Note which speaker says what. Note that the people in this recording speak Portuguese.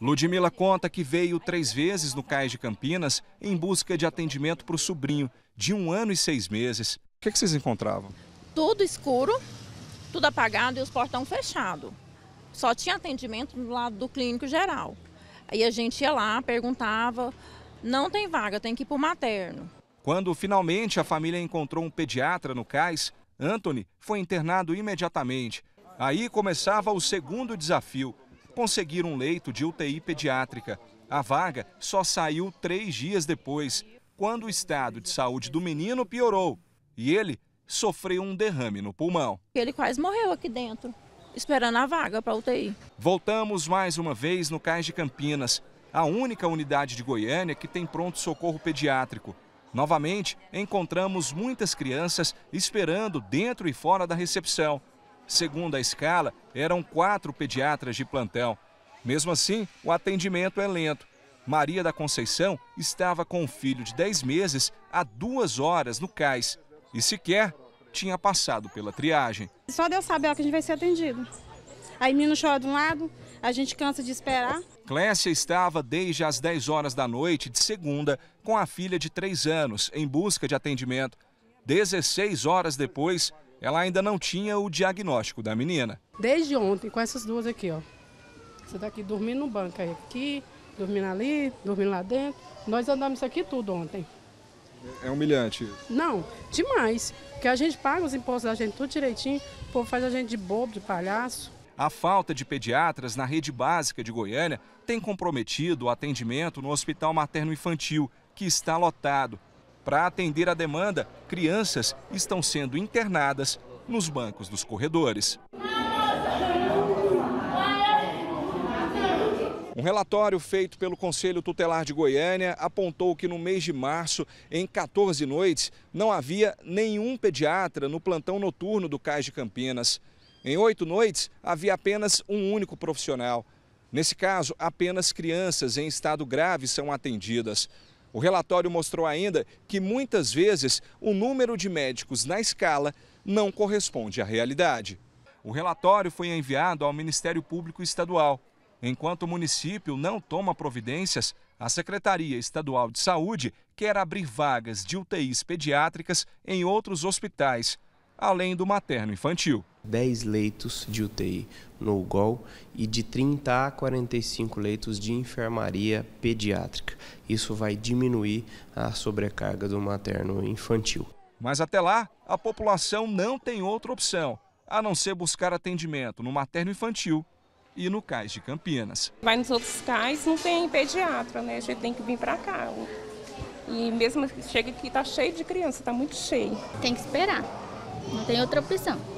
Speaker 1: Ludmila conta que veio três vezes no Cais de Campinas em busca de atendimento para o sobrinho, de um ano e seis meses. O que, é que vocês encontravam? Tudo escuro, tudo apagado e os portões fechados. Só tinha atendimento do lado do clínico geral. Aí a gente ia lá, perguntava, não tem vaga, tem que ir para o materno. Quando finalmente a família encontrou um pediatra no cais, Anthony foi internado imediatamente. Aí começava o segundo desafio, conseguir um leito de UTI pediátrica. A vaga só saiu três dias depois, quando o estado de saúde do menino piorou e ele sofreu um derrame no pulmão. Ele quase morreu aqui dentro, esperando a vaga para UTI. Voltamos mais uma vez no Cais de Campinas, a única unidade de Goiânia que tem pronto-socorro pediátrico. Novamente, encontramos muitas crianças esperando dentro e fora da recepção. Segundo a escala, eram quatro pediatras de plantão. Mesmo assim, o atendimento é lento. Maria da Conceição estava com um filho de 10 meses há duas horas no cais e sequer tinha passado pela triagem. Só Deus sabe que a gente vai ser atendido. Aí menino chora de um lado, a gente cansa de esperar. Clécia estava desde as 10 horas da noite de segunda com a filha de 3 anos em busca de atendimento. 16 horas depois, ela ainda não tinha o diagnóstico da menina. Desde ontem, com essas duas aqui, ó. Você tá aqui dormindo no banco aí, aqui, dormindo ali, dormindo lá dentro. Nós andamos aqui tudo ontem. É, é humilhante isso? Não, demais. Porque a gente paga os impostos da gente tudo direitinho, o povo faz a gente de bobo, de palhaço. A falta de pediatras na rede básica de Goiânia tem comprometido o atendimento no Hospital Materno Infantil, que está lotado. Para atender à demanda, crianças estão sendo internadas nos bancos dos corredores. Um relatório feito pelo Conselho Tutelar de Goiânia apontou que no mês de março, em 14 noites, não havia nenhum pediatra no plantão noturno do Cais de Campinas. Em oito noites, havia apenas um único profissional. Nesse caso, apenas crianças em estado grave são atendidas. O relatório mostrou ainda que muitas vezes o número de médicos na escala não corresponde à realidade. O relatório foi enviado ao Ministério Público Estadual. Enquanto o município não toma providências, a Secretaria Estadual de Saúde quer abrir vagas de UTIs pediátricas em outros hospitais, além do materno-infantil. 10 leitos de UTI no UGOL e de 30 a 45 leitos de enfermaria pediátrica isso vai diminuir a sobrecarga do materno infantil. Mas até lá, a população não tem outra opção a não ser buscar atendimento no materno infantil e no cais de Campinas. Vai nos outros cais, não tem pediatra, né? A gente tem que vir para cá. E mesmo que chega aqui, tá cheio de criança, tá muito cheio. Tem que esperar. Não tem outra opção.